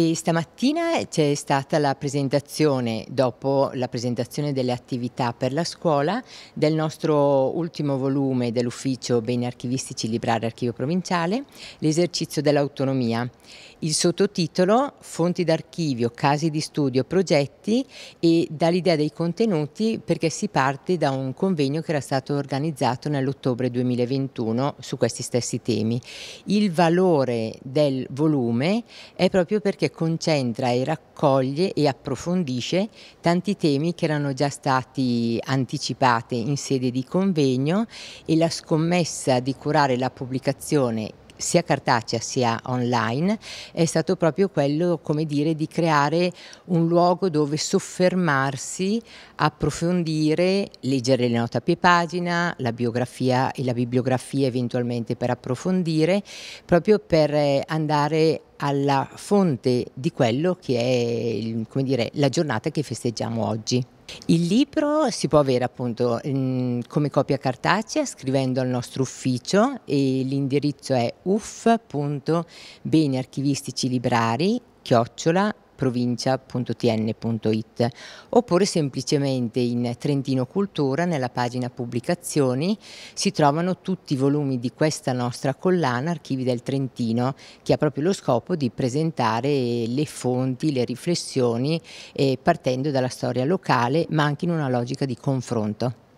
E stamattina c'è stata la presentazione, dopo la presentazione delle attività per la scuola, del nostro ultimo volume dell'ufficio Beni Archivistici Librare Archivio Provinciale, l'esercizio dell'autonomia. Il sottotitolo Fonti d'archivio, casi di studio, progetti e dà l'idea dei contenuti perché si parte da un convegno che era stato organizzato nell'ottobre 2021 su questi stessi temi. Il valore del volume è proprio perché concentra e raccoglie e approfondisce tanti temi che erano già stati anticipati in sede di convegno e la scommessa di curare la pubblicazione sia cartacea sia online, è stato proprio quello, come dire, di creare un luogo dove soffermarsi, approfondire, leggere le note a pie pagina, la biografia e la bibliografia eventualmente per approfondire, proprio per andare alla fonte di quello che è dire, la giornata che festeggiamo oggi. Il libro si può avere appunto come copia cartacea scrivendo al nostro ufficio e l'indirizzo è uff.beniarchivisticilibrari chiocciola provincia.tn.it oppure semplicemente in Trentino Cultura nella pagina pubblicazioni si trovano tutti i volumi di questa nostra collana Archivi del Trentino che ha proprio lo scopo di presentare le fonti, le riflessioni eh, partendo dalla storia locale ma anche in una logica di confronto.